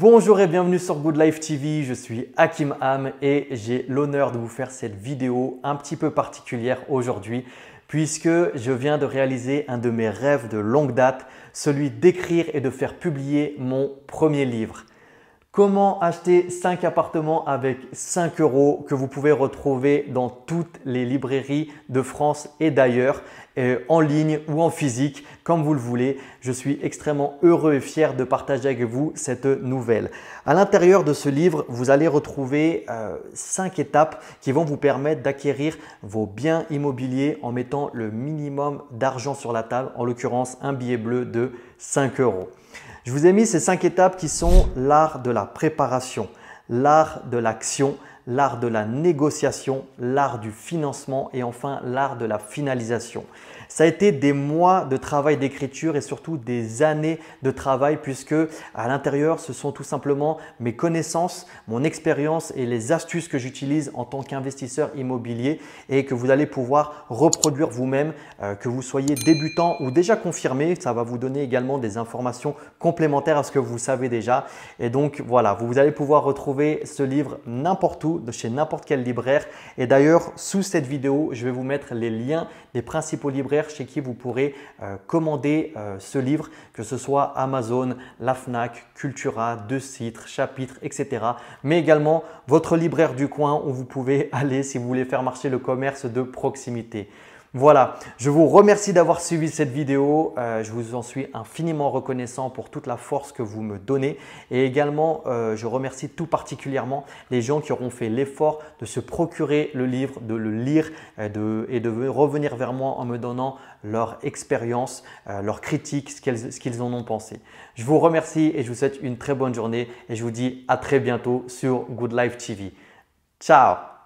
Bonjour et bienvenue sur Good Life TV, je suis Hakim Ham et j'ai l'honneur de vous faire cette vidéo un petit peu particulière aujourd'hui puisque je viens de réaliser un de mes rêves de longue date, celui d'écrire et de faire publier mon premier livre. Comment acheter 5 appartements avec 5 euros que vous pouvez retrouver dans toutes les librairies de France et d'ailleurs, euh, en ligne ou en physique, comme vous le voulez. Je suis extrêmement heureux et fier de partager avec vous cette nouvelle. À l'intérieur de ce livre, vous allez retrouver 5 euh, étapes qui vont vous permettre d'acquérir vos biens immobiliers en mettant le minimum d'argent sur la table, en l'occurrence un billet bleu de 5 euros. Je vous ai mis ces cinq étapes qui sont l'art de la préparation, l'art de l'action, l'art de la négociation, l'art du financement et enfin l'art de la finalisation. Ça a été des mois de travail d'écriture et surtout des années de travail puisque à l'intérieur, ce sont tout simplement mes connaissances, mon expérience et les astuces que j'utilise en tant qu'investisseur immobilier et que vous allez pouvoir reproduire vous-même, euh, que vous soyez débutant ou déjà confirmé. Ça va vous donner également des informations complémentaires à ce que vous savez déjà. Et donc voilà, vous allez pouvoir retrouver ce livre n'importe où de chez n'importe quel libraire. Et d'ailleurs, sous cette vidéo, je vais vous mettre les liens des principaux libraires chez qui vous pourrez euh, commander euh, ce livre, que ce soit Amazon, la FNAC, Cultura, Deux Citres, Chapitre, etc. Mais également votre libraire du coin où vous pouvez aller si vous voulez faire marcher le commerce de proximité. Voilà, je vous remercie d'avoir suivi cette vidéo. Euh, je vous en suis infiniment reconnaissant pour toute la force que vous me donnez. Et également, euh, je remercie tout particulièrement les gens qui auront fait l'effort de se procurer le livre, de le lire euh, et de, revenir vers moi en me donnant leur expérience, leur critique, ce qu'ils en ont pensé. Je vous remercie et je vous souhaite une très bonne journée et je vous dis à très bientôt sur Good Life TV. Ciao